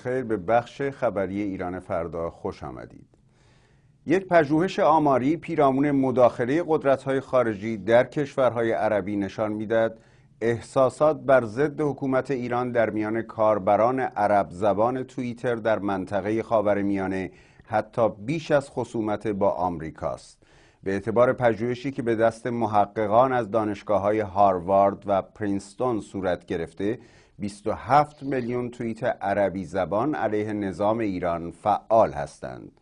به بخش خبری ایران فردا خوش آمدید. یک پژوهش آماری پیرامون مداخله قدرت‌های خارجی در کشورهای عربی نشان می‌دهد احساسات بر ضد حکومت ایران در میان کاربران عرب زبان توییتر در منطقه خاورمیانه حتی بیش از خصومت با آمریکاست. به اعتبار پژوهشی که به دست محققان از دانشگاه‌های هاروارد و پرینستون صورت گرفته 27 میلیون توییت عربی زبان علیه نظام ایران فعال هستند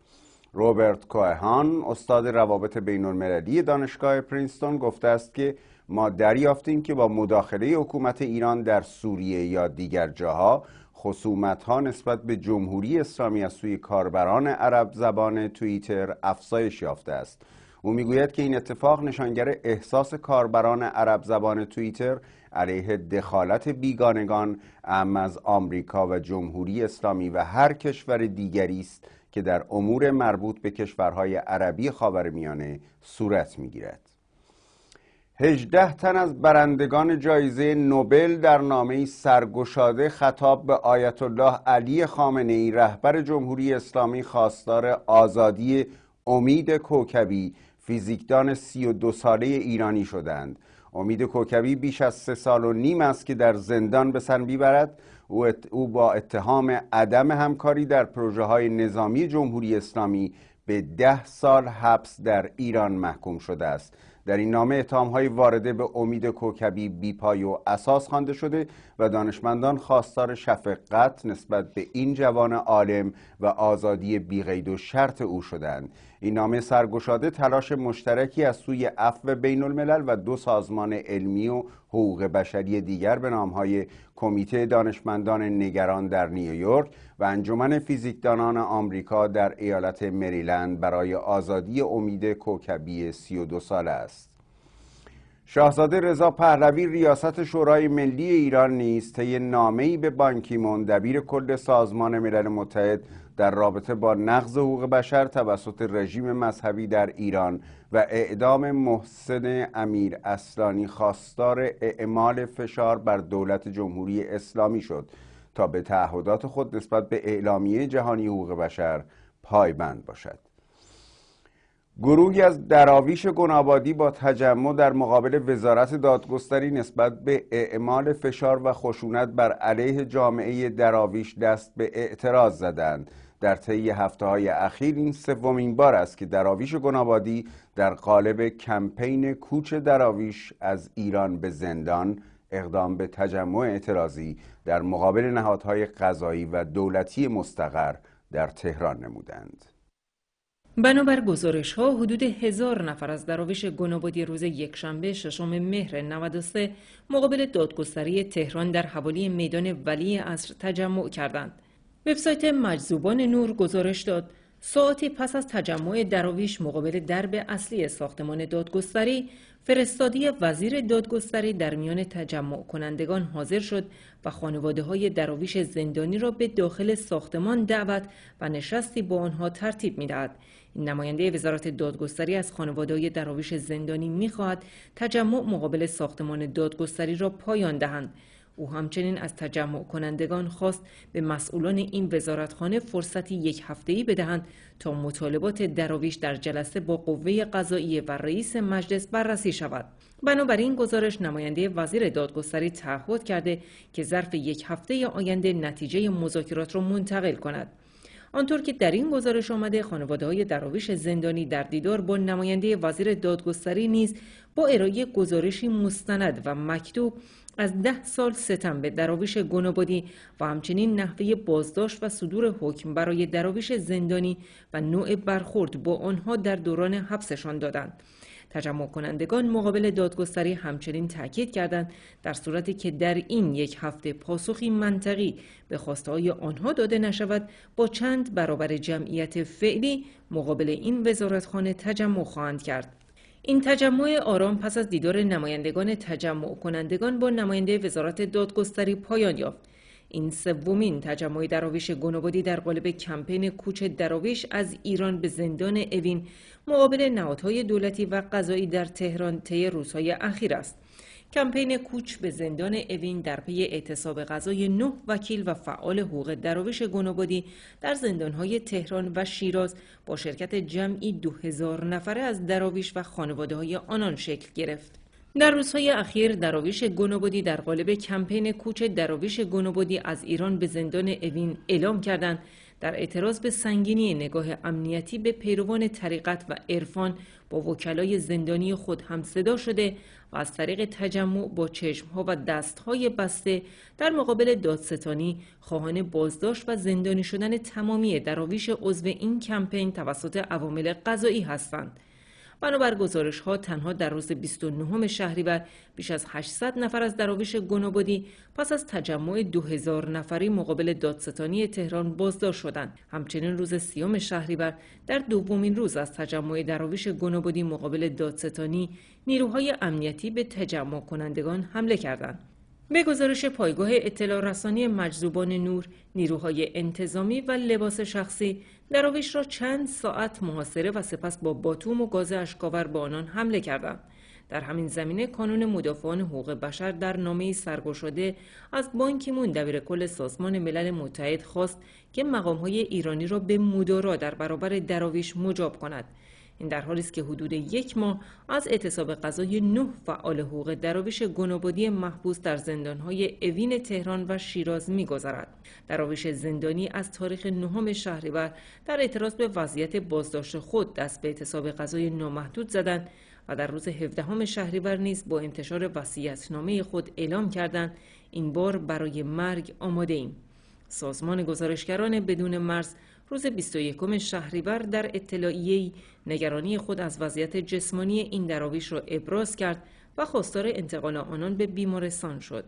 روبرت کوهان استاد روابط بین المللی دانشگاه پرینستون گفته است که ما دریافتیم که با مداخله حکومت ایران در سوریه یا دیگر جاها خصومت ها نسبت به جمهوری اسلامی از سوی کاربران عرب زبان توییتر افزایش یافته است او میگوید که این اتفاق نشانگر احساس کاربران عرب زبان توییتر علیه دخالت بیگانگان ام از آمریکا و جمهوری اسلامی و هر کشور دیگری است که در امور مربوط به کشورهای عربی خاورمیانه صورت میگیرد 18 تن از برندگان جایزه نوبل در نامه سرگشاده خطاب به آیت الله علی خامنه ای رهبر جمهوری اسلامی خواستار آزادی امید کوکبی فیزیکدان 32 ساله ایرانی شدند امید کوکبی بیش از سه سال و نیم است که در زندان به سر میبرد او, او با اتهام عدم همکاری در پروژه های نظامی جمهوری اسلامی به ده سال حبس در ایران محکوم شده است در این نامه اتهام های وارده به امید کوکبی بیپای و اساس خوانده شده و دانشمندان خواستار شفقت نسبت به این جوان عالم و آزادی بیقید و شرط او شدند این نامه سرگشاده تلاش مشترکی از سوی عفو بین الملل و دو سازمان علمی و حقوق بشری دیگر به نامهای کمیته دانشمندان نگران در نیویورک و انجمن فیزیکدانان آمریکا در ایالت مریلند برای آزادی امید کوکبی 32 ساله است شاهزاده رضا پهلوی ریاست شورای ملی ایران نیز طی نامه‌ای به بانکیمون دبیر کل سازمان ملل متحد در رابطه با نقض حقوق بشر توسط رژیم مذهبی در ایران و اعدام محسن امیر اصلانی خواستار اعمال فشار بر دولت جمهوری اسلامی شد تا به تعهدات خود نسبت به اعلامیه جهانی حقوق بشر پایبند باشد گروهی از دراویش گنابادی با تجمع در مقابل وزارت دادگستری نسبت به اعمال فشار و خشونت بر علیه جامعه دراویش دست به اعتراض زدند در طی هفته های اخیر این سومین بار است که دراویش گنابادی در قالب کمپین کوچ دراویش از ایران به زندان اقدام به تجمع اعتراضی در مقابل نهادهای قضایی و دولتی مستقر در تهران نمودند بنابر گزارش ها حدود هزار نفر از دراویش گنابادی روز یکشنبه ششم مهر 93 مقابل دادگستری تهران در حوالی میدان ولی اصر تجمع کردند. وبسایت مجذوبان نور گزارش داد ساعتی پس از تجمع دراویش مقابل درب اصلی ساختمان دادگستری فرستادی وزیر دادگستری در میان تجمع کنندگان حاضر شد و خانواده های دراویش زندانی را به داخل ساختمان دعوت و نشستی با آنها ترتیب میدهد. نماینده وزارت دادگستری از خانواده دراویش زندانی میخواهد تجمع مقابل ساختمان دادگستری را پایان دهند او همچنین از تجمع کنندگان خواست به مسئولان این وزارتخانه فرصتی یک هفتهی بدهند تا مطالبات دراویش در جلسه با قوه قضاییه و رئیس مجلس بررسی شود. بنابراین گزارش نماینده وزیر دادگستری تعهد کرده که ظرف یک هفته آینده نتیجه مذاکرات را منتقل کند. آنطور که در این گزارش آمده خانواده های دراویش زندانی در دیدار با نماینده وزیر دادگستری نیز با ارائه گزارشی مستند و مکتوب از ده سال ستم به دراویش گنابادی و همچنین نحوه بازداشت و صدور حکم برای دراویش زندانی و نوع برخورد با آنها در دوران حبسشان دادند تجمع کنندگان مقابل دادگستری همچنین تاکید کردند در صورتی که در این یک هفته پاسخی منطقی به خواستهای آنها داده نشود با چند برابر جمعیت فعلی مقابل این وزارتخانه تجمع خواهند کرد این تجمع آرام پس از دیدار نمایندگان تجمع کنندگان با نماینده وزارت دادگستری پایان یافت این سومین تجمع دراویش گنوبادی در قالب کمپین کوچ دراویش از ایران به زندان اوین مقابل نهادهای دولتی و قضایی در تهران طی روزهای اخیر است کمپین کوچ به زندان اوین در پی اعتصاب غذای نه وکیل و فعال حقوق دراویش گنوبادی در زندانهای تهران و شیراز با شرکت جمعی 2000 نفره از دراویش و خانواده های آنان شکل گرفت. در روزهای اخیر دراویش گنوبادی در قالب کمپین کوچ دراویش گنوبادی از ایران به زندان اوین اعلام کردند در اعتراض به سنگینی نگاه امنیتی به پیروان طریقت و عرفان با وکلای زندانی خود هم صدا شده و از طریق تجمع با چشمها و دستهای بسته در مقابل دادستانی خواهان بازداشت و زندانی شدن تمامی دراویش عضو این کمپین توسط عوامل قضایی هستند. بنابر گزارش ها تنها در روز 29 شهریور بیش از 800 نفر از دراویش گنوبادی پس از تجمع 2000 نفری مقابل دادستانی تهران بازدار شدند همچنین روز سیام شهریور در دومین روز از تجمع دراویش گنوبادی مقابل دادستانی نیروهای امنیتی به تجمع کنندگان حمله کردند به گزارش پایگاه اطلاع رسانی مجذوبان نور نیروهای انتظامی و لباس شخصی دراویش را چند ساعت محاصره و سپس با باتوم و گاز اشکاور به آنان حمله کردند در همین زمینه کانون مدافعان حقوق بشر در نامه سرگشاده از بانک مون دبیر کل سازمان ملل متحد خواست که مقام های ایرانی را به مدارا در برابر دراویش مجاب کند این در حالی است که حدود یک ماه از اعتصاب غذای نه فعال حقوق دراویش گنابادی محبوس در زندانهای اوین تهران و شیراز میگذرد دراویش زندانی از تاریخ نهم شهریور در اعتراض به وضعیت بازداشت خود دست به اعتصاب غذای نامحدود زدند و در روز هفدهم شهریور نیز با انتشار وصیت‌نامه خود اعلام کردند این بار برای مرگ آماده ایم سازمان گزارشگران بدون مرز روز 21 شهریور در اطلاعیه نگرانی خود از وضعیت جسمانی این دراویش را ابراز کرد و خواستار انتقال آنان به بیمارستان شد.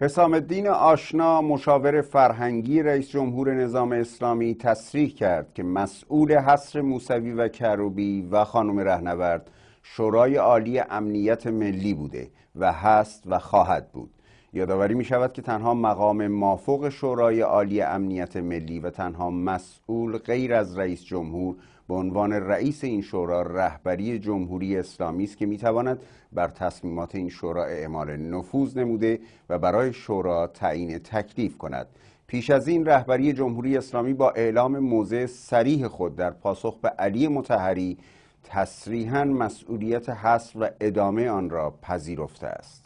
حسام الدین آشنا مشاور فرهنگی رئیس جمهور نظام اسلامی تصریح کرد که مسئول حصر موسوی و کروبی و خانم رهنورد شورای عالی امنیت ملی بوده و هست و خواهد بود یادآوری می شود که تنها مقام مافوق شورای عالی امنیت ملی و تنها مسئول غیر از رئیس جمهور به عنوان رئیس این شورا رهبری جمهوری اسلامی است که میتواند بر تصمیمات این شورا اعمال نفوذ نموده و برای شورا تعیین تکلیف کند پیش از این رهبری جمهوری اسلامی با اعلام موضع سریح خود در پاسخ به علی متحری تصریحا مسئولیت حصر و ادامه آن را پذیرفته است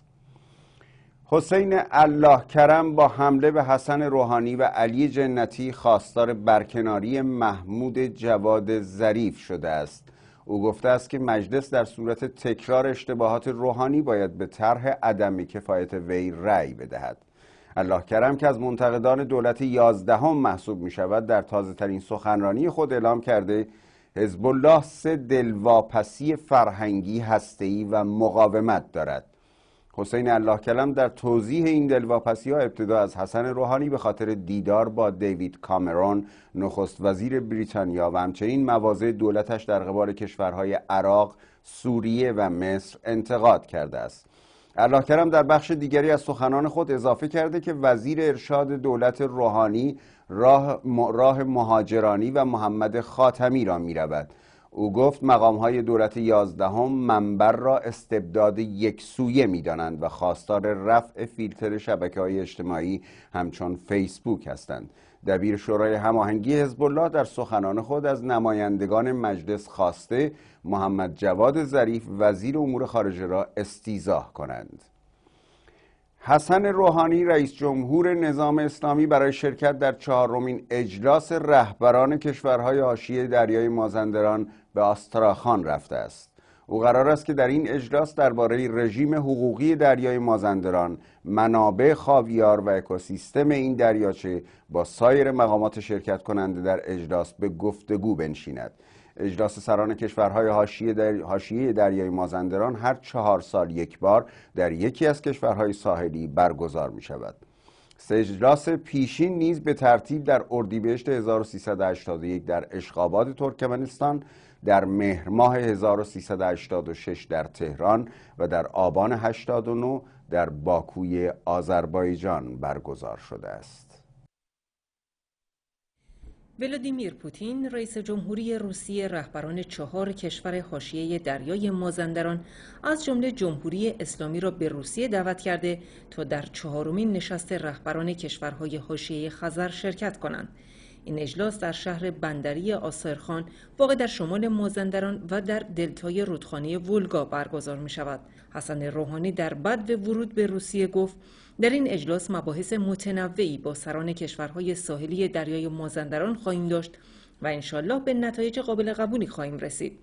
حسین الله کرم با حمله به حسن روحانی و علی جنتی خواستار برکناری محمود جواد ظریف شده است او گفته است که مجلس در صورت تکرار اشتباهات روحانی باید به طرح عدم کفایت وی رأی بدهد الله کرم که از منتقدان دولت یازدهم محسوب می شود در تازه ترین سخنرانی خود اعلام کرده حزب الله سه دلواپسی فرهنگی هسته‌ای و مقاومت دارد حسین الله کلم در توضیح این دلواپسی ها ابتدا از حسن روحانی به خاطر دیدار با دیوید کامرون نخست وزیر بریتانیا و همچنین مواضع دولتش در قبال کشورهای عراق، سوریه و مصر انتقاد کرده است. الله کرم در بخش دیگری از سخنان خود اضافه کرده که وزیر ارشاد دولت روحانی راه, راه مهاجرانی و محمد خاتمی را می او گفت مقام های دولت یازدهم منبر را استبداد یکسویه سویه می دانند و خواستار رفع فیلتر شبکه های اجتماعی همچون فیسبوک هستند. دبیر شورای هماهنگی حزب الله در سخنان خود از نمایندگان مجلس خواسته محمد جواد ظریف وزیر امور خارجه را استیزاه کنند. حسن روحانی رئیس جمهور نظام اسلامی برای شرکت در چهارمین اجلاس رهبران کشورهای حاشیه دریای مازندران به آستراخان رفته است او قرار است که در این اجلاس درباره رژیم حقوقی دریای مازندران منابع خاویار و اکوسیستم این دریاچه با سایر مقامات شرکت کننده در اجلاس به گفتگو بنشیند اجلاس سران کشورهای حاشیه در... دریای مازندران هر چهار سال یک بار در یکی از کشورهای ساحلی برگزار می شود اجلاس پیشین نیز به ترتیب در اردیبهشت 1381 در اشقاباد ترکمنستان در مهر ماه 1386 در تهران و در آبان 89 در باکوی آذربایجان برگزار شده است. ولادیمیر پوتین رئیس جمهوری روسیه رهبران چهار کشور حاشیه دریای مازندران از جمله جمهوری اسلامی را به روسیه دعوت کرده تا در چهارمین نشست رهبران کشورهای حاشیه خزر شرکت کنند این اجلاس در شهر بندری آسرخان واقع در شمال مازندران و در دلتای رودخانه ولگا برگزار می شود. حسن روحانی در بد ورود به روسیه گفت در این اجلاس مباحث متنوعی با سران کشورهای ساحلی دریای مازندران خواهیم داشت و انشالله به نتایج قابل قبولی خواهیم رسید.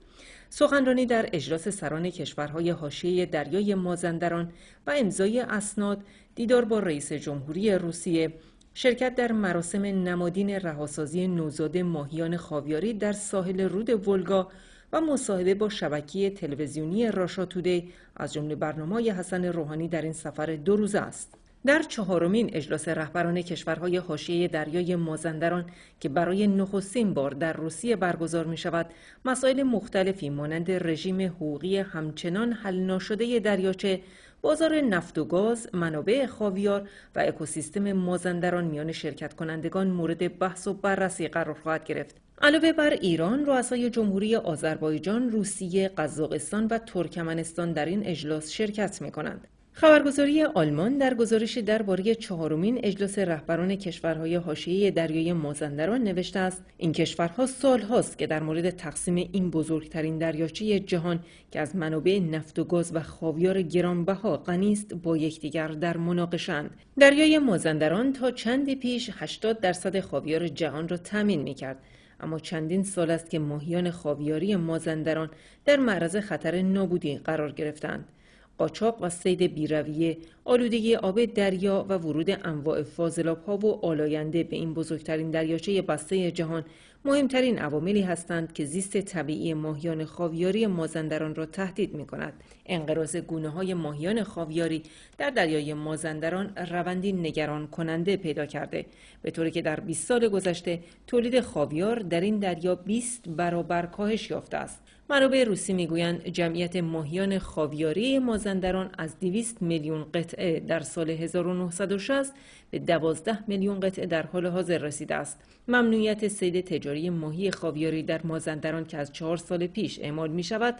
سخنرانی در اجلاس سران کشورهای حاشیه دریای مازندران و امضای اسناد دیدار با رئیس جمهوری روسیه شرکت در مراسم نمادین رهاسازی نوزاد ماهیان خاویاری در ساحل رود ولگا و مصاحبه با شبکی تلویزیونی راشا تودی از جمله برنامه حسن روحانی در این سفر دو روزه است. در چهارمین اجلاس رهبران کشورهای حاشیه دریای مازندران که برای نخستین بار در روسیه برگزار می شود، مسائل مختلفی مانند رژیم حقوقی همچنان حل ناشده دریاچه بازار نفت و گاز، منابع خاویار و اکوسیستم مازندران میان شرکت کنندگان مورد بحث و بررسی قرار خواهد گرفت. علاوه بر ایران، رؤسای جمهوری آذربایجان، روسیه، قزاقستان و ترکمنستان در این اجلاس شرکت می کنند. خبرگزاری آلمان در گزارشی درباره چهارمین اجلاس رهبران کشورهای حاشیه دریای مازندران نوشته است این کشورها سال هاست که در مورد تقسیم این بزرگترین دریاچه جهان که از منابع نفت و گاز و خاویار گرانبها غنی است با یکدیگر در مناقشند دریای مازندران تا چندی پیش 80 درصد خاویار جهان را تامین میکرد اما چندین سال است که ماهیان خاویاری مازندران در معرض خطر نابودی قرار گرفتند قاچاق و سید بیرویه، آلودگی آب دریا و ورود انواع فاضلاب‌ها و آلاینده به این بزرگترین دریاچه بسته جهان مهمترین عواملی هستند که زیست طبیعی ماهیان خاویاری مازندران را تهدید می کند. انقراض گونه های ماهیان خاویاری در دریای مازندران روندی نگران کننده پیدا کرده به طوری که در 20 سال گذشته تولید خاویار در این دریا 20 برابر کاهش یافته است. منابع روسی میگویند جمعیت ماهیان خاویاری مازندران از 200 میلیون قطعه در سال 1960 به 12 میلیون قطعه در حال حاضر رسیده است. ممنوعیت سید تجاری ماهی خاویاری در مازندران که از چهار سال پیش اعمال می شود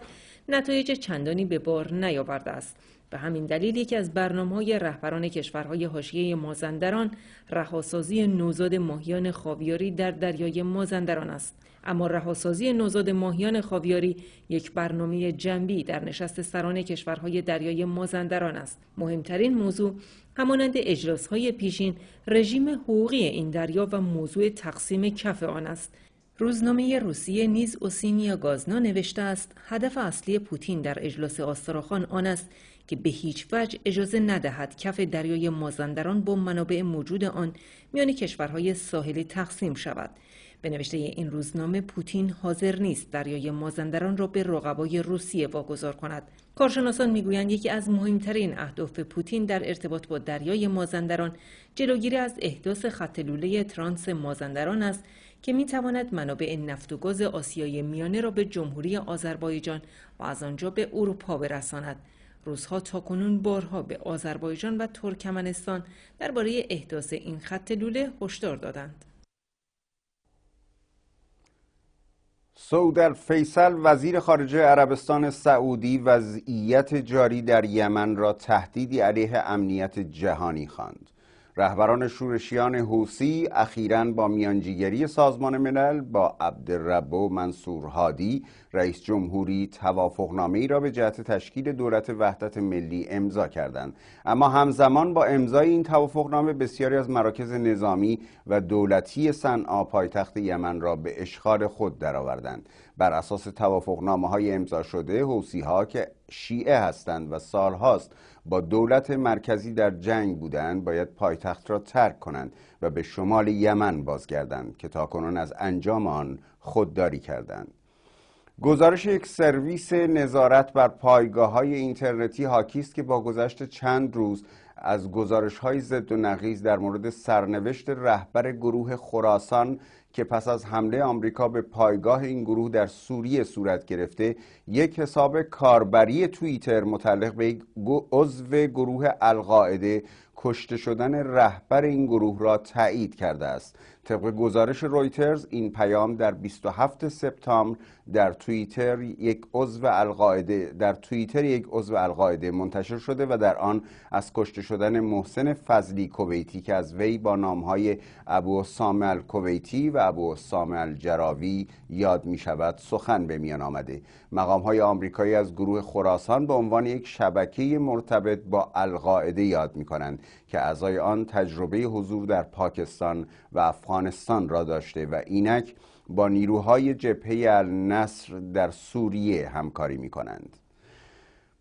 نتایج چندانی به بار نیاورده است به همین دلیل یکی از برنامه های رهبران کشورهای حاشیه مازندران رهاسازی نوزاد ماهیان خاویاری در دریای مازندران است اما رهاسازی نوزاد ماهیان خاویاری یک برنامه جنبی در نشست سران کشورهای دریای مازندران است مهمترین موضوع همانند اجلاسهای پیشین رژیم حقوقی این دریا و موضوع تقسیم کف آن است روزنامه روسیه نیز اوسینیا گازنا نوشته است هدف اصلی پوتین در اجلاس آستراخان آن است که به هیچ وجه اجازه ندهد کف دریای مازندران با منابع موجود آن میان کشورهای ساحلی تقسیم شود به نوشته این روزنامه پوتین حاضر نیست دریای مازندران را به رقبای روسیه واگذار کند کارشناسان میگویند یکی از مهمترین اهداف پوتین در ارتباط با دریای مازندران جلوگیری از احداث خط لوله ترانس مازندران است که می تواند منابع نفت و گاز آسیای میانه را به جمهوری آذربایجان و از آنجا به اروپا برساند. روزها تا کنون بارها به آذربایجان و ترکمنستان درباره احداث این خط لوله هشدار دادند. سعود الفیصل وزیر خارجه عربستان سعودی وضعیت جاری در یمن را تهدیدی علیه امنیت جهانی خواند. رهبران شورشیان حوسی اخیرا با میانجیگری سازمان ملل با عبدالربو منصور هادی رئیس جمهوری توافقنامه ای را به جهت تشکیل دولت وحدت ملی امضا کردند اما همزمان با امضای این توافقنامه بسیاری از مراکز نظامی و دولتی صنعا پایتخت یمن را به اشغال خود درآوردند بر اساس توافقنامه های امضا شده حوسی ها که شیعه هستند و سالهاست با دولت مرکزی در جنگ بودند باید پایتخت را ترک کنند و به شمال یمن بازگردند که تاکنون از انجام آن خودداری کردند گزارش یک سرویس نظارت بر پایگاه های اینترنتی حاکی است که با گذشت چند روز از گزارش های ضد و نقیز در مورد سرنوشت رهبر گروه خراسان که پس از حمله آمریکا به پایگاه این گروه در سوریه صورت گرفته یک حساب کاربری توییتر متعلق به عضو گروه القاعده کشته شدن رهبر این گروه را تایید کرده است طبق گزارش رویترز این پیام در 27 سپتامبر در توییتر یک عضو القاعده در توییتر یک عضو القاعده منتشر شده و در آن از کشته شدن محسن فضلی کویتی که از وی با نامهای ابو سامل کویتی و ابو سامل جراوی یاد می شود سخن به میان آمده مقام های آمریکایی از گروه خراسان به عنوان یک شبکه مرتبط با القاعده یاد می کنند که اعضای آن تجربه حضور در پاکستان و افغان افغانستان را داشته و اینک با نیروهای جبهه النصر در سوریه همکاری می کنند.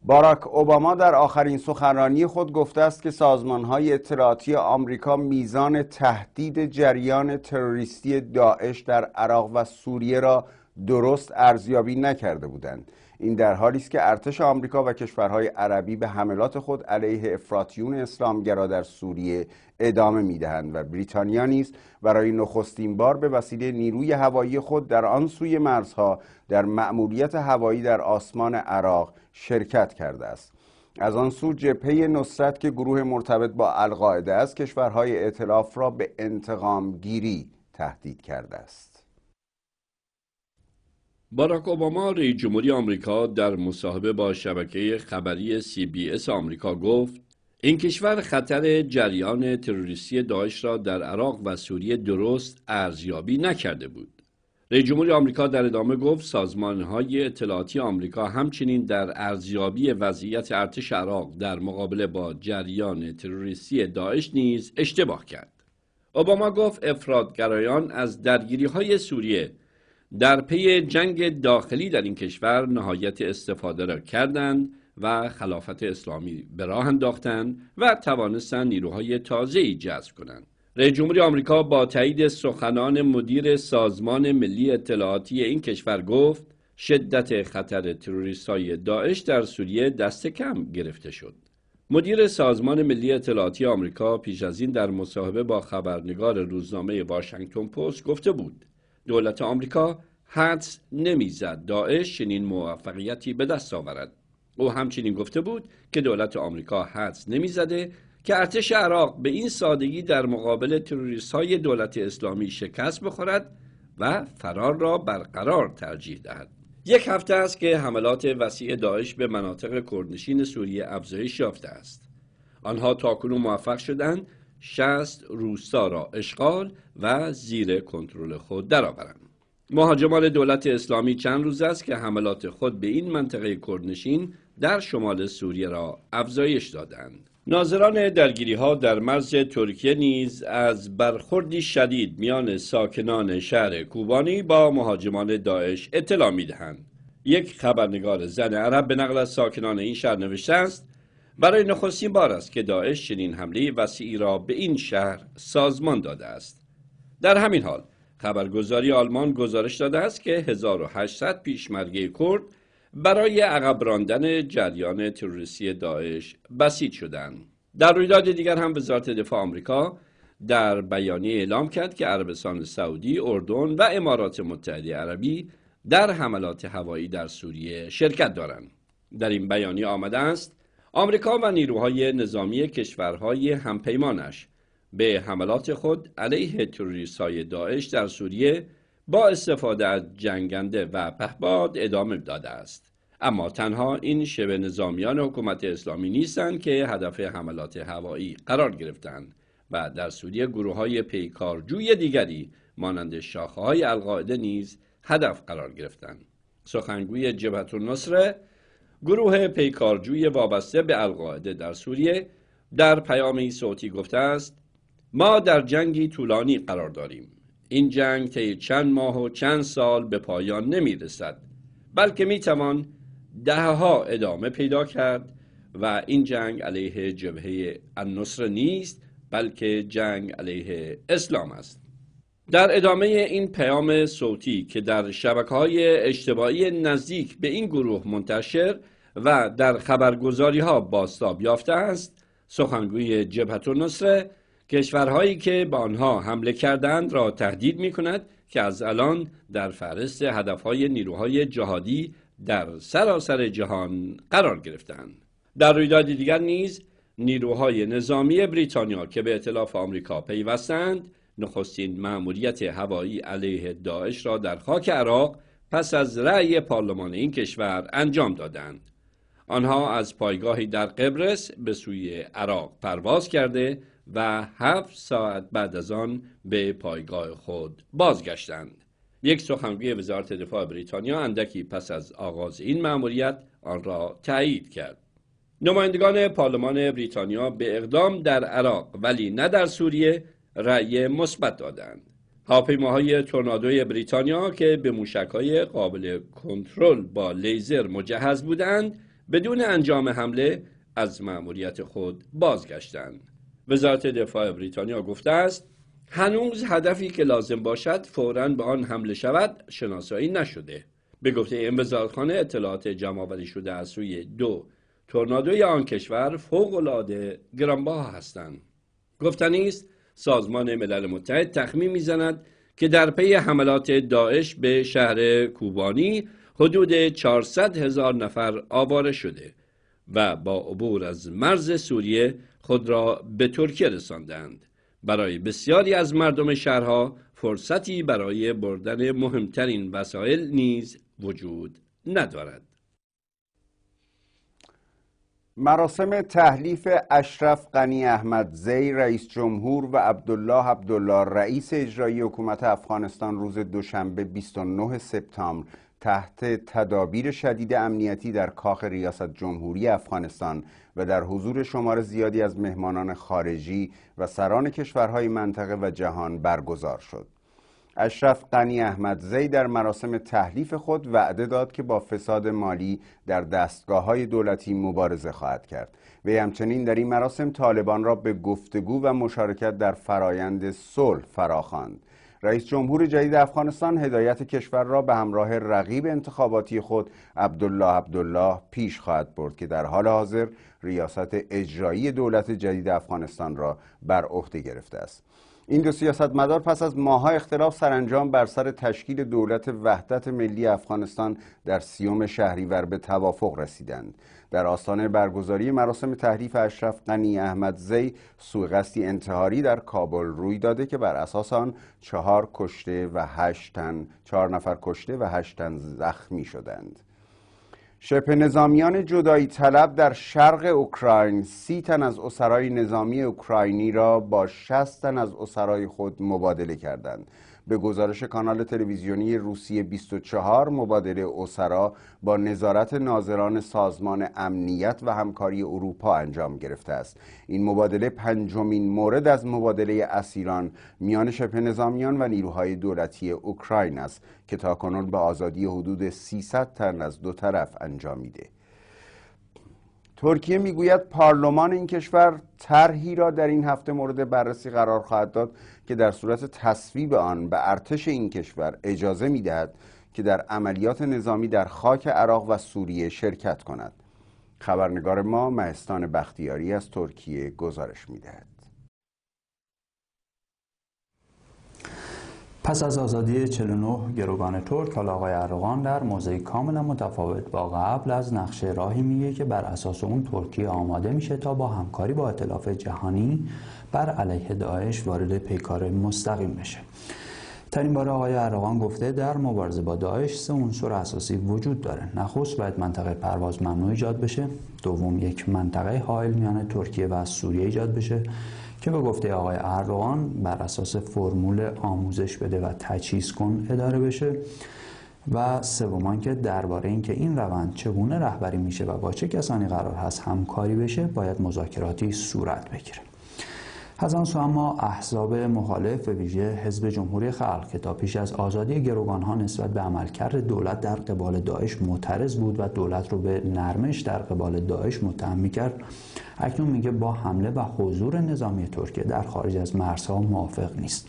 باراک اوباما در آخرین سخنرانی خود گفته است که سازمانهای اطلاعاتی آمریکا میزان تهدید جریان تروریستی داعش در عراق و سوریه را درست ارزیابی نکرده بودند این در حالی است که ارتش آمریکا و کشورهای عربی به حملات خود علیه افراطیون اسلامگرا در سوریه ادامه میدهند و بریتانیا نیز برای نخستین بار به وسیله نیروی هوایی خود در آن سوی مرزها در مأموریت هوایی در آسمان عراق شرکت کرده است از آن سو جبهه نصرت که گروه مرتبط با القاعده است کشورهای اعتلاف را به انتقام گیری تهدید کرده است باراک اوباما رئیس جمهوری آمریکا در مصاحبه با شبکه خبری سی بی اس آمریکا گفت این کشور خطر جریان تروریستی داعش را در عراق و سوریه درست ارزیابی نکرده بود. رئیس جمهوری آمریکا در ادامه گفت سازمانهای اطلاعاتی آمریکا همچنین در ارزیابی وضعیت ارتش عراق در مقابله با جریان تروریستی داعش نیز اشتباه کرد. اوباما گفت افرادگرایان از درگیری های سوریه در پی جنگ داخلی در این کشور نهایت استفاده را کردند و خلافت اسلامی به راه انداختند و توانستند نیروهای ای جذب کنند. رئیس جمهوری آمریکا با تایید سخنان مدیر سازمان ملی اطلاعاتی این کشور گفت شدت خطر تروریست های داعش در سوریه دست کم گرفته شد. مدیر سازمان ملی اطلاعاتی آمریکا پیش از این در مصاحبه با خبرنگار روزنامه واشنگتن پست گفته بود دولت آمریکا حدس نمیزد داعش چنین موفقیتی به دست آورد او همچنین گفته بود که دولت آمریکا حدس نمیزده که ارتش عراق به این سادگی در مقابل تروریست های دولت اسلامی شکست بخورد و فرار را برقرار ترجیح دهد یک هفته است که حملات وسیع داعش به مناطق کردنشین سوریه افزایش یافته است آنها تاکنون موفق شدند شست روستا را اشغال و زیر کنترل خود درآورند مهاجمان دولت اسلامی چند روز است که حملات خود به این منطقه کردنشین در شمال سوریه را افزایش دادند ناظران درگیری ها در مرز ترکیه نیز از برخوردی شدید میان ساکنان شهر کوبانی با مهاجمان داعش اطلاع می دهند. یک خبرنگار زن عرب به نقل از ساکنان این شهر نوشته است برای نخستین بار است که داعش چنین حمله وسیعی را به این شهر سازمان داده است در همین حال خبرگزاری آلمان گزارش داده است که 1800 پیشمرگه کرد برای عقب راندن جریان تروریستی داعش بسیج شدند در رویداد دیگر هم وزارت دفاع آمریکا در بیانیه اعلام کرد که عربستان سعودی، اردن و امارات متحده عربی در حملات هوایی در سوریه شرکت دارند. در این بیانیه آمده است آمریکا و نیروهای نظامی کشورهای همپیمانش به حملات خود علیه های داعش در سوریه با استفاده از جنگنده و پهباد ادامه داده است اما تنها این شبه نظامیان حکومت اسلامی نیستند که هدف حملات هوایی قرار گرفتند و در سوریه گروه های پیکارجوی دیگری مانند شاخه های القاعده نیز هدف قرار گرفتند سخنگوی جبهه النصره گروه پیکارجوی وابسته به القاعده در سوریه در پیامی صوتی گفته است ما در جنگی طولانی قرار داریم این جنگ طی چند ماه و چند سال به پایان نمی رسد بلکه می توان دهها ادامه پیدا کرد و این جنگ علیه جبهه النصر نیست بلکه جنگ علیه اسلام است در ادامه این پیام صوتی که در شبکه های اجتماعی نزدیک به این گروه منتشر و در خبرگزاری ها باستاب یافته است سخنگوی جبهت النصره کشورهایی که به آنها حمله کردند را تهدید می کند که از الان در فهرست هدفهای نیروهای جهادی در سراسر جهان قرار گرفتند در رویداد دیگر نیز نیروهای نظامی بریتانیا که به اطلاف آمریکا پیوستند نخستین مأموریت هوایی علیه داعش را در خاک عراق پس از رأی پارلمان این کشور انجام دادند آنها از پایگاهی در قبرس به سوی عراق پرواز کرده و هفت ساعت بعد از آن به پایگاه خود بازگشتند. یک سخنگوی وزارت دفاع بریتانیا اندکی پس از آغاز این مأموریت آن را تایید کرد. نمایندگان پارلمان بریتانیا به اقدام در عراق ولی نه در سوریه رأی مثبت دادند. هاپیماهای تورنادوی بریتانیا که به موشکهای قابل کنترل با لیزر مجهز بودند بدون انجام حمله از مأموریت خود بازگشتند وزارت دفاع بریتانیا گفته است هنوز هدفی که لازم باشد فوراً به آن حمله شود شناسایی نشده به گفته این وزارتخانه اطلاعات جمعآوری شده از سوی دو تورنادوی آن کشور فوقالعاده گرانبها هستند گفتنی است سازمان ملل متحد تخمین میزند که در پی حملات داعش به شهر کوبانی حدود 400 هزار نفر آواره شده و با عبور از مرز سوریه خود را به ترکیه رساندند برای بسیاری از مردم شهرها فرصتی برای بردن مهمترین وسایل نیز وجود ندارد مراسم تحلیف اشرف غنی زی رئیس جمهور و عبدالله عبدالله رئیس اجرایی حکومت افغانستان روز دوشنبه 29 سپتامبر تحت تدابیر شدید امنیتی در کاخ ریاست جمهوری افغانستان و در حضور شمار زیادی از مهمانان خارجی و سران کشورهای منطقه و جهان برگزار شد. اشرف غنی احمدزی در مراسم تحلیف خود وعده داد که با فساد مالی در دستگاه های دولتی مبارزه خواهد کرد و همچنین در این مراسم طالبان را به گفتگو و مشارکت در فرایند صلح فراخواند رئیس جمهور جدید افغانستان هدایت کشور را به همراه رقیب انتخاباتی خود عبدالله عبدالله پیش خواهد برد که در حال حاضر ریاست اجرایی دولت جدید افغانستان را بر عهده گرفته است این دو مدار پس از ماها اختلاف سرانجام بر سر تشکیل دولت وحدت ملی افغانستان در سیوم شهریور به توافق رسیدند در آستانه برگزاری مراسم تحریف اشرف غنی احمدزی زی سوغستی انتحاری در کابل روی داده که بر اساس آن چهار کشته و چهار نفر کشته و هشت زخمی شدند شبه نظامیان جدایی طلب در شرق اوکراین سی تن از اسرای نظامی اوکراینی را با 60 تن از اسرای خود مبادله کردند به گزارش کانال تلویزیونی روسیه 24 مبادله اوسرا با نظارت ناظران سازمان امنیت و همکاری اروپا انجام گرفته است این مبادله پنجمین مورد از مبادله اسیران میان شبه نظامیان و نیروهای دولتی اوکراین است که تاکنون به آزادی حدود 300 تن از دو طرف انجام میده ترکیه میگوید پارلمان این کشور طرحی را در این هفته مورد بررسی قرار خواهد داد که در صورت تصویب آن به ارتش این کشور اجازه میدهد که در عملیات نظامی در خاک عراق و سوریه شرکت کند خبرنگار ما مهستان بختیاری از ترکیه گزارش میدهد پس از آزادی 49 گروگان ترک حالا آقای اردوغان در موضعی کاملا متفاوت با قبل از نقشه راهی میگه که بر اساس اون ترکیه آماده میشه تا با همکاری با اطلاف جهانی بر علیه داعش وارد پیکار مستقیم بشه ترین بار آقای اردوغان گفته در مبارزه با داعش سه عنصر اساسی وجود داره نخست باید منطقه پرواز ممنوع ایجاد بشه دوم یک منطقه حائل میان ترکیه و سوریه ایجاد بشه که به گفته آقای اردوغان بر اساس فرمول آموزش بده و تجهیز کن اداره بشه و سومان که درباره اینکه این روند چگونه رهبری میشه و با چه کسانی قرار هست همکاری بشه باید مذاکراتی صورت بگیره از آن سو اما احزاب مخالف به ویژه حزب جمهوری خلق که تا پیش از آزادی گروگانها نسبت به عملکرد دولت در قبال داعش معترض بود و دولت رو به نرمش در قبال داعش متهم میکرد اکنون میگه با حمله و حضور نظامی ترکیه در خارج از مرزها موافق نیست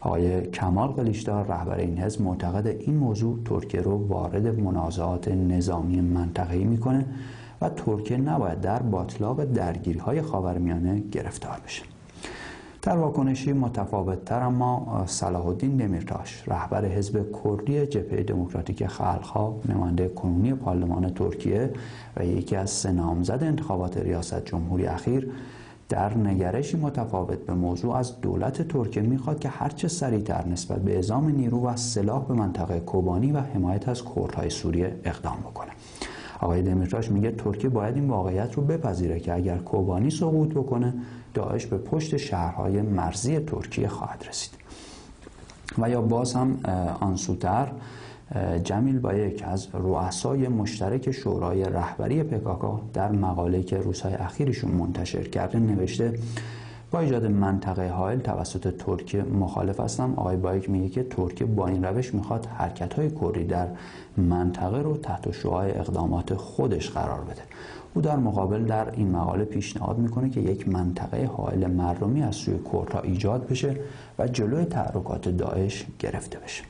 آقای کمال قلیشدار رهبر این حزب معتقد این موضوع ترکیه رو وارد منازعات نظامی منطقه‌ای میکنه و ترکیه نباید در باطلا و درگیری های خاورمیانه گرفتار بشه در واکنشی تر اما صلاح الدین دمیرتاش رهبر حزب کردی جبهه دموکراتیک خلقها نماینده کنونی پارلمان ترکیه و یکی از سه نامزد انتخابات ریاست جمهوری اخیر در نگرشی متفاوت به موضوع از دولت ترکیه میخواد که هرچه سریعتر نسبت به اعزام نیرو و سلاح به منطقه کوبانی و حمایت از کردهای سوریه اقدام بکنه آقای دمیرتاش میگه ترکیه باید این واقعیت رو بپذیره که اگر کوبانی سقوط بکنه داعش به پشت شهرهای مرزی ترکیه خواهد رسید و یا باز هم آنسوتر جمیل با یک از رؤسای مشترک شورای رهبری پکاکا در مقاله که روزهای اخیرشون منتشر کرده نوشته با ایجاد منطقه حائل توسط ترکیه مخالف هستم آقای بایک میگه که ترکیه با این روش میخواد حرکت های کوری در منطقه رو تحت شعاع اقدامات خودش قرار بده او در مقابل در این مقاله پیشنهاد میکنه که یک منطقه حائل مردمی از سوی کردها ایجاد بشه و جلوی تحرکات داعش گرفته بشه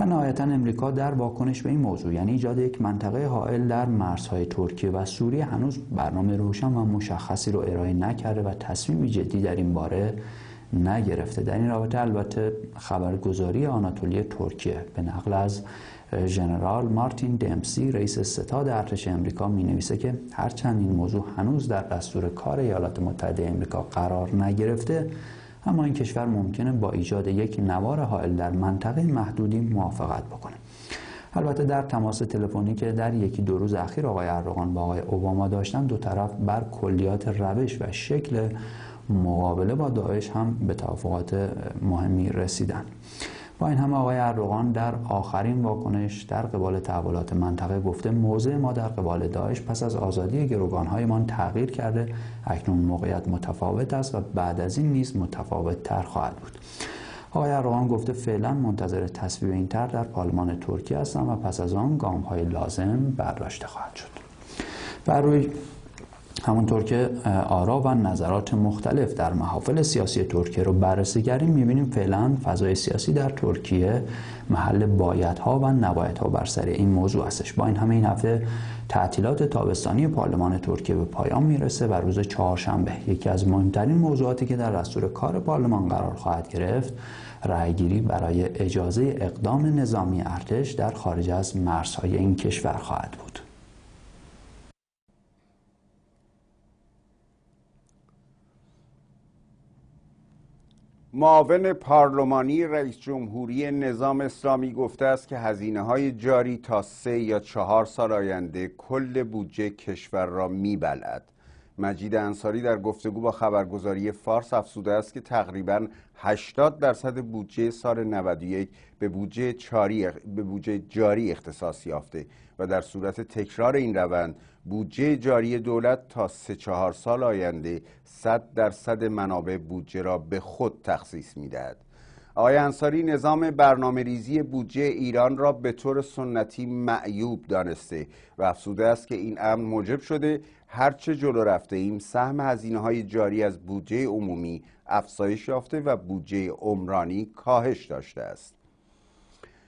و نهایتا امریکا در واکنش به این موضوع یعنی ایجاد یک منطقه حائل در مرزهای ترکیه و سوریه هنوز برنامه روشن و مشخصی رو ارائه نکرده و تصمیمی جدی در این باره نگرفته در این رابطه البته خبرگزاری آناتولی ترکیه به نقل از ژنرال مارتین دمسی رئیس ستاد ارتش امریکا می نویسه که هرچند این موضوع هنوز در دستور کار ایالات متحده امریکا قرار نگرفته اما این کشور ممکنه با ایجاد یک نوار حائل در منطقه محدودی موافقت بکنه البته در تماس تلفنی که در یکی دو روز اخیر آقای اردوغان با آقای اوباما داشتن دو طرف بر کلیات روش و شکل مقابله با داعش هم به توافقات مهمی رسیدن با این همه آقای اردوغان در آخرین واکنش در قبال تحولات منطقه گفته موضع ما در قبال داعش پس از آزادی گروگانهایمان تغییر کرده اکنون موقعیت متفاوت است و بعد از این نیز متفاوت تر خواهد بود آقای اردوغان گفته فعلا منتظر تصویب این تر در پارلمان ترکیه هستم و پس از آن گام های لازم برداشته خواهد شد بر روی همونطور که آرا و نظرات مختلف در محافل سیاسی ترکیه رو بررسی کردیم میبینیم فعلا فضای سیاسی در ترکیه محل بایدها و نبایدها بر سر این موضوع هستش با این همه این هفته تعطیلات تابستانی پارلمان ترکیه به پایان میرسه و روز چهارشنبه یکی از مهمترین موضوعاتی که در دستور کار پارلمان قرار خواهد گرفت رأیگیری برای اجازه اقدام نظامی ارتش در خارج از مرزهای این کشور خواهد بود معاون پارلمانی رئیس جمهوری نظام اسلامی گفته است که هزینه های جاری تا سه یا چهار سال آینده کل بودجه کشور را میبلد مجید انصاری در گفتگو با خبرگزاری فارس افزوده است که تقریبا 80 درصد بودجه سال 91 به بودجه, به بودجه جاری اختصاص یافته و در صورت تکرار این روند بودجه جاری دولت تا سه چهار سال آینده 100 درصد منابع بودجه را به خود تخصیص میدهد. آقای انصاری نظام برنامه ریزی بودجه ایران را به طور سنتی معیوب دانسته و افسوده است که این امر موجب شده هرچه جلو رفته ایم سهم هزینه های جاری از بودجه عمومی افزایش یافته و بودجه عمرانی کاهش داشته است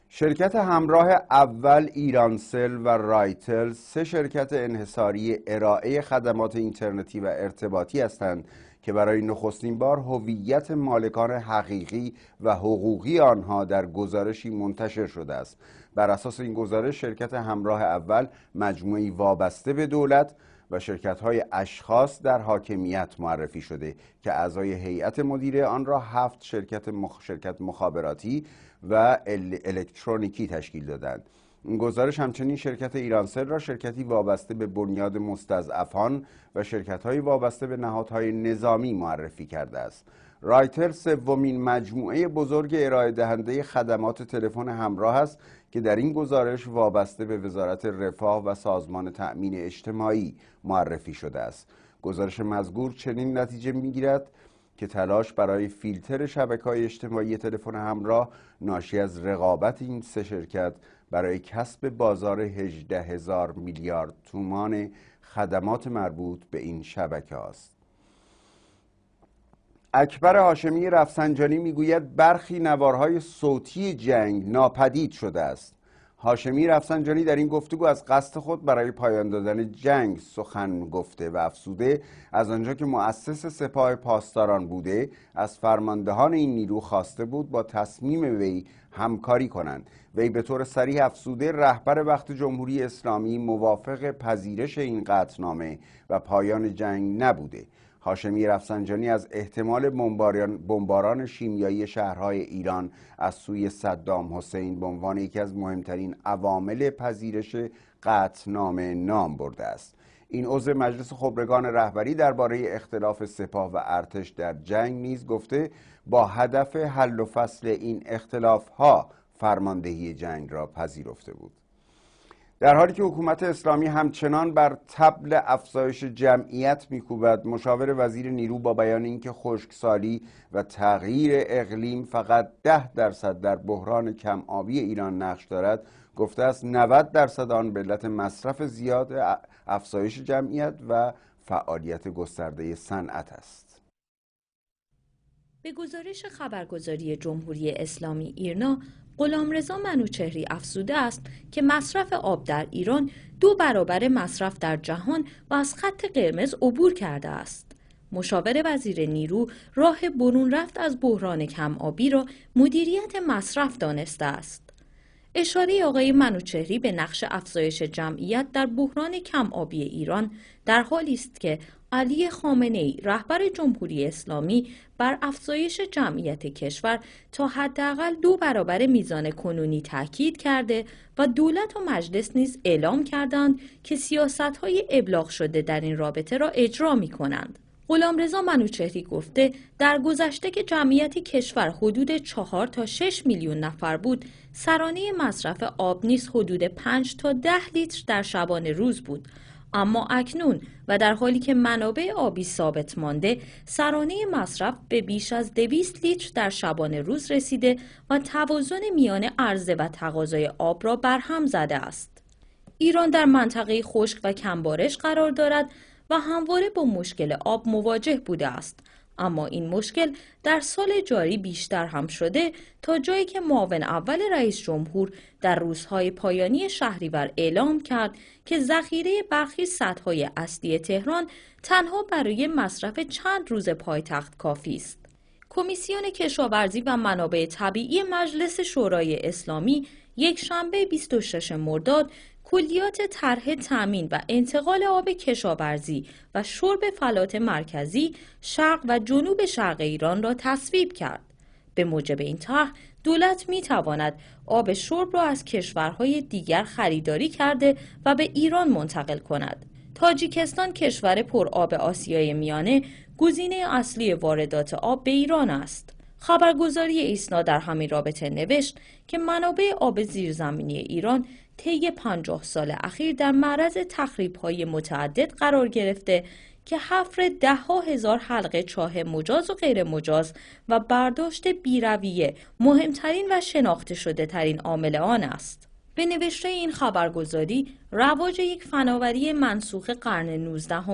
شرکت همراه اول ایرانسل و رایتل سه شرکت انحصاری ارائه خدمات اینترنتی و ارتباطی هستند که برای نخستین بار هویت مالکان حقیقی و حقوقی آنها در گزارشی منتشر شده است بر اساس این گزارش شرکت همراه اول مجموعی وابسته به دولت و شرکت های اشخاص در حاکمیت معرفی شده که اعضای هیئت مدیره آن را هفت شرکت, شرکت مخابراتی و الکترونیکی تشکیل دادند. گزارش همچنین شرکت ایرانسل را شرکتی وابسته به بنیاد مستضعفان و های وابسته به نهادهای نظامی معرفی کرده است رایتر سومین مجموعه بزرگ ارائه دهنده خدمات تلفن همراه است که در این گزارش وابسته به وزارت رفاه و سازمان تأمین اجتماعی معرفی شده است گزارش مزگور چنین نتیجه میگیرد که تلاش برای فیلتر شبکه های اجتماعی تلفن همراه ناشی از رقابت این سه شرکت برای کسب بازار 18 هزار میلیارد تومان خدمات مربوط به این شبکه است. اکبر هاشمی رفسنجانی میگوید برخی نوارهای صوتی جنگ ناپدید شده است هاشمی رفسنجانی در این گفتگو از قصد خود برای پایان دادن جنگ سخن گفته و افسوده از آنجا که مؤسس سپاه پاسداران بوده از فرماندهان این نیرو خواسته بود با تصمیم وی همکاری کنند وی به طور سریح افسوده رهبر وقت جمهوری اسلامی موافق پذیرش این قطنامه و پایان جنگ نبوده هاشمی رفسنجانی از احتمال بمباران شیمیایی شهرهای ایران از سوی صدام حسین به عنوان یکی از مهمترین عوامل پذیرش قطنام نام برده است این عضو مجلس خبرگان رهبری درباره اختلاف سپاه و ارتش در جنگ نیز گفته با هدف حل و فصل این اختلاف ها فرماندهی جنگ را پذیرفته بود در حالی که حکومت اسلامی همچنان بر تبل افزایش جمعیت میکوبد مشاور وزیر نیرو با بیان اینکه خشکسالی و تغییر اقلیم فقط ده درصد در بحران کم آبی ایران نقش دارد گفته است 90 درصد آن به علت مصرف زیاد افزایش جمعیت و فعالیت گسترده صنعت است به گزارش خبرگزاری جمهوری اسلامی ایرنا رضا منوچهری افزوده است که مصرف آب در ایران دو برابر مصرف در جهان و از خط قرمز عبور کرده است. مشاور وزیر نیرو راه برون رفت از بحران کم آبی را مدیریت مصرف دانسته است. اشاره آقای منوچهری به نقش افزایش جمعیت در بحران کم آبی ایران در حالی است که علی ای رهبر جمهوری اسلامی بر افزایش جمعیت کشور تا حداقل دو برابر میزان کنونی تاکید کرده و دولت و مجلس نیز اعلام کردند که های ابلاغ شده در این رابطه را اجرا غلام غلامرضا منوچهری گفته در گذشته که جمعیت کشور حدود 4 تا 6 میلیون نفر بود سرانه مصرف آب نیز حدود 5 تا 10 لیتر در شبانه روز بود اما اکنون و در حالی که منابع آبی ثابت مانده سرانه مصرف به بیش از دویست لیتر در شبانه روز رسیده و توازن میان عرضه و تقاضای آب را برهم زده است. ایران در منطقه خشک و کمبارش قرار دارد و همواره با مشکل آب مواجه بوده است. اما این مشکل در سال جاری بیشتر هم شده تا جایی که معاون اول رئیس جمهور در روزهای پایانی شهریور اعلام کرد که ذخیره برخی سدهای اصلی تهران تنها برای مصرف چند روز پایتخت کافی است. کمیسیون کشاورزی و منابع طبیعی مجلس شورای اسلامی یک شنبه 26 مرداد کلیات طرح تامین و انتقال آب کشاورزی و شرب فلات مرکزی شرق و جنوب شرق ایران را تصویب کرد. به موجب این طرح دولت می تواند آب شرب را از کشورهای دیگر خریداری کرده و به ایران منتقل کند. تاجیکستان کشور پر آب آسیای میانه گزینه اصلی واردات آب به ایران است. خبرگزاری ایسنا در همین رابطه نوشت که منابع آب زیرزمینی ایران طی 50 سال اخیر در معرض تخریب های متعدد قرار گرفته که حفر ده هزار حلقه چاه مجاز و غیر مجاز و برداشت بیرویه مهمترین و شناخته شده ترین عامل آن است. به نوشته این خبرگزاری رواج یک فناوری منسوخ قرن 19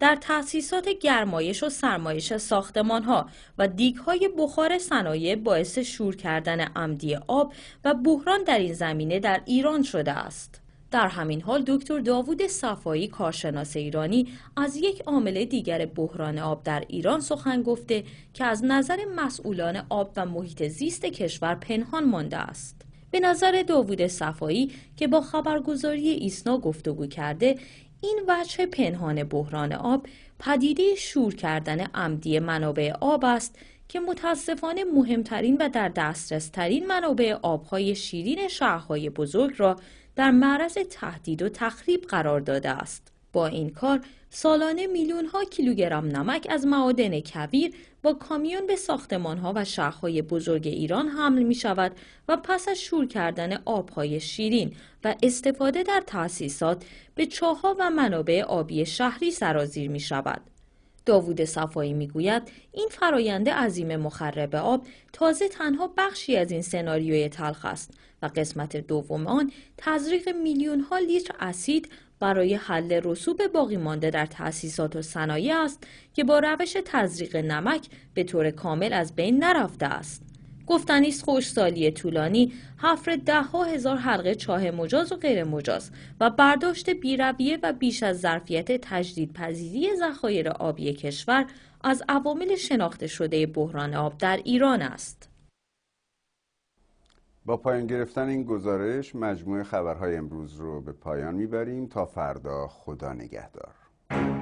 در تأسیسات گرمایش و سرمایش ساختمان ها و دیگهای های بخار صنایع باعث شور کردن عمدی آب و بحران در این زمینه در ایران شده است. در همین حال دکتر داوود صفایی کارشناس ایرانی از یک عامل دیگر بحران آب در ایران سخن گفته که از نظر مسئولان آب و محیط زیست کشور پنهان مانده است. به نظر داوود صفایی که با خبرگزاری ایسنا گفتگو کرده این وجه پنهان بحران آب پدیده شور کردن عمدی منابع آب است که متاسفانه مهمترین و در دسترسترین منابع آبهای شیرین شهرهای بزرگ را در معرض تهدید و تخریب قرار داده است. با این کار سالانه میلیون ها کیلوگرم نمک از معادن کویر با کامیون به ساختمان ها و شهرهای بزرگ ایران حمل می شود و پس از شور کردن آبهای شیرین و استفاده در تأسیسات به چاها و منابع آبی شهری سرازیر می شود. داوود صفایی می گوید این فراینده عظیم مخرب آب تازه تنها بخشی از این سناریوی تلخ است و قسمت دوم آن تزریق میلیون ها لیتر اسید برای حل رسوب باقی مانده در تأسیسات و صنایع است که با روش تزریق نمک به طور کامل از بین نرفته است. گفتنی است سالی طولانی حفر دهها هزار حلقه چاه مجاز و غیر مجاز و برداشت بیرویه و بیش از ظرفیت تجدید پذیری ذخایر آبی کشور از عوامل شناخته شده بحران آب در ایران است. با پایان گرفتن این گزارش مجموع خبرهای امروز رو به پایان میبریم تا فردا خدا نگهدار